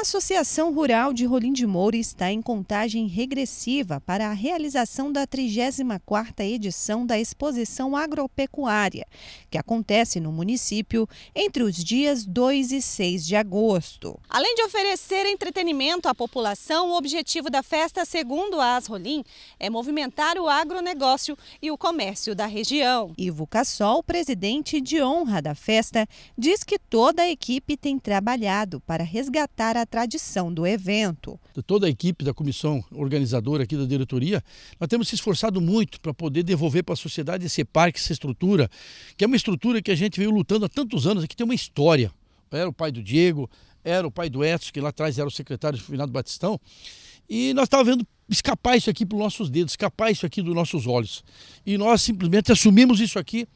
A Associação Rural de Rolim de Moura está em contagem regressiva para a realização da 34ª edição da Exposição Agropecuária, que acontece no município entre os dias 2 e 6 de agosto. Além de oferecer entretenimento à população, o objetivo da festa, segundo a Asrolim, é movimentar o agronegócio e o comércio da região. Ivo Cassol, presidente de honra da festa, diz que toda a equipe tem trabalhado para resgatar a tradição do evento. Toda a equipe da comissão organizadora aqui da diretoria, nós temos se esforçado muito para poder devolver para a sociedade esse parque, essa estrutura, que é uma estrutura que a gente veio lutando há tantos anos, aqui tem uma história. Era o pai do Diego, era o pai do Edson, que lá atrás era o secretário do Finado Batistão, e nós estávamos vendo escapar isso aqui para os nossos dedos, escapar isso aqui dos nossos olhos. E nós simplesmente assumimos isso aqui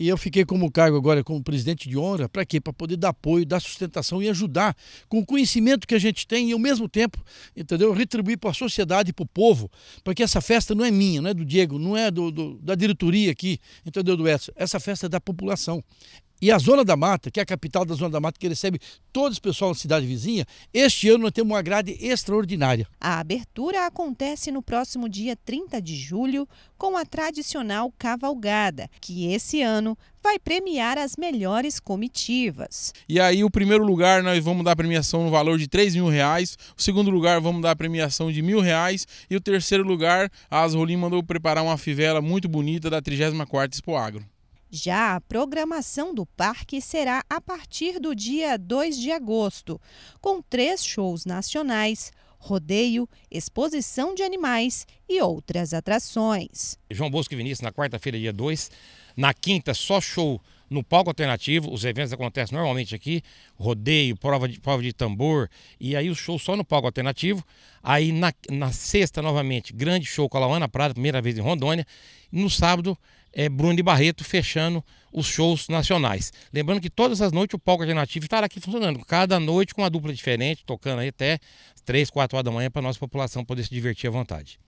e eu fiquei como cargo agora como presidente de honra, para quê? Para poder dar apoio, dar sustentação e ajudar com o conhecimento que a gente tem e ao mesmo tempo, entendeu? Retribuir para a sociedade e para o povo, para que essa festa não é minha, não é do Diego, não é do, do da diretoria aqui, entendeu? Do Edson. Essa festa é da população. E a Zona da Mata, que é a capital da Zona da Mata, que recebe todo o pessoal da cidade vizinha, este ano nós temos uma grade extraordinária. A abertura acontece no próximo dia 30 de julho, com a tradicional cavalgada, que esse ano vai premiar as melhores comitivas. E aí, o primeiro lugar, nós vamos dar premiação no valor de 3 mil reais. O segundo lugar, vamos dar premiação de mil reais. E o terceiro lugar, a Asrolim mandou preparar uma fivela muito bonita da 34ª Expo Agro. Já a programação do parque será a partir do dia 2 de agosto, com três shows nacionais, rodeio, exposição de animais e outras atrações. João Bosco e Vinícius, na quarta-feira, dia 2. Na quinta, só show no palco alternativo. Os eventos acontecem normalmente aqui: rodeio, prova de, prova de tambor. E aí o show só no palco alternativo. Aí na, na sexta, novamente, grande show com a Lauana Prada, primeira vez em Rondônia. no sábado, é, Bruno de Barreto fechando os shows nacionais. Lembrando que todas as noites o palco alternativo estará aqui funcionando, cada noite com uma dupla diferente, tocando aí até 3, 4 horas da manhã para a nossa população poder se divertir à vontade.